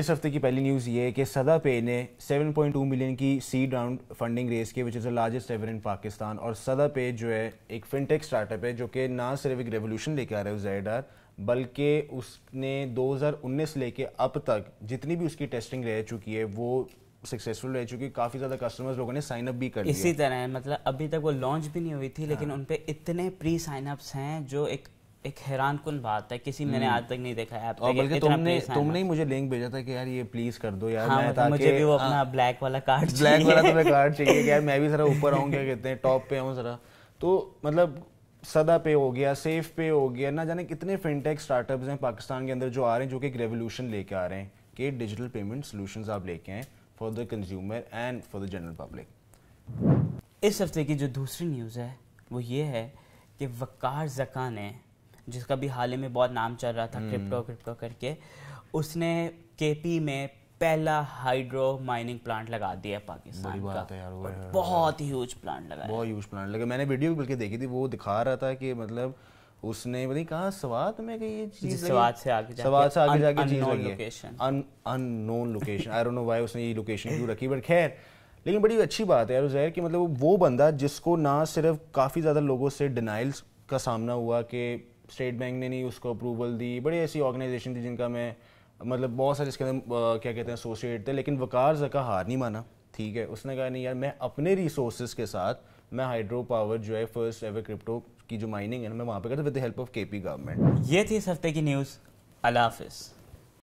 इस हफ्ते की पहली न्यूज़ ये है कि सदा पे ने 7.2 मिलियन की सीड राउंड फंडिंग रेस की which is the largest ever in Pakistan और सदा पे जो है एक फिनटेक स्टार्टअप है जो कि ना सिर्फ एक रेवोल्यूशन लेके आ रहा है जेड आर बल्कि उसने 2019 लेके अब तक जितनी भी उसकी टेस्टिंग रह चुकी है वो सक्सेसफुल रह चुकी है काफ़ी ज़्यादा कस्टमर्स लोगों ने साइन अप भी कर इसी तरह मतलब अभी तक वो लॉन्च भी नहीं हुई थी लेकिन हाँ। उन पर इतने प्री साइनअप्स हैं जो एक एक हैरान कन बात है किसी मैंने हम्म। आज तक नहीं देखा ऐप और बल्कि तुमने तुमने ही मुझे लिंक भेजा था कि यार ये प्लीज कर दो यार हाँ, मैं मतलब ताकि मुझे भी वो हाँ। अपना आ, ब्लैक वाला कार्ड ब्लैक वाला तुम्हें कार्ड चाहिए कि यार मैं भी जरा ऊपर आऊँ क्या कहते हैं टॉप पे आऊँ जरा तो मतलब सदा पे हो गया सेफ पे हो गया ना जाने कितने फिनटेक स्टार्टअप्स हैं पाकिस्तान के अंदर जो आ रहे हैं जो कि एक रेवोल्यूशन लेके आ रहे हैं कि डिजिटल पेमेंट सोल्यूशन आप लेके आए for the consumer and for the general public इस हफ्ते की जो दूसरी न्यूज़ है वो ये है कि वकार जका ने जिसका भी हाल ही में बहुत नाम चल रहा था हम्म। क्रिप्टो क्रिप्टो करके उसने केपी में पहला हाइड्रो माइनिंग प्लांट लगा दिया पाकिस्तान बड़ी बात का यार वो बहुत ही ह्यूज प्लांट लगा बहुत ह्यूज प्लांट लगा मैंने वीडियो भी बल्कि देखी थी वो दिखा रहा था कि मतलब उसने बोली कहा सवात में कहीं ये चीज सवात से आगे जाके सवात से आगे जाके चीज लगी location unknown location I don't know why उसने ये लोकेशन क्यों रखी बट खैर लेकिन बड़ी अच्छी बात है यार जहर कि मतलब वो बंदा जिसको ना सिर्फ काफ़ी ज़्यादा लोगों से डिनाइल्स का सामना हुआ कि स्टेट बैंक ने नहीं उसको अप्रूवल दी बड़ी ऐसी ऑर्गेनाइजेशन थी जिनका मैं मतलब बहुत सारे इसके अंदर क्या कहते हैं एसोसिएट थे लेकिन वकार जका हार नहीं माना ठीक है उसने कहा नहीं यार मैं अपने रिसोर्स के साथ मैं हाइड्रो पावर जो है फर्स्ट एवर क्रिप्टो की जो माइनिंग है ना मैं वहाँ पे करता with the help of K P government ये थी इस हफ्ते की न्यूज़ हाफिज़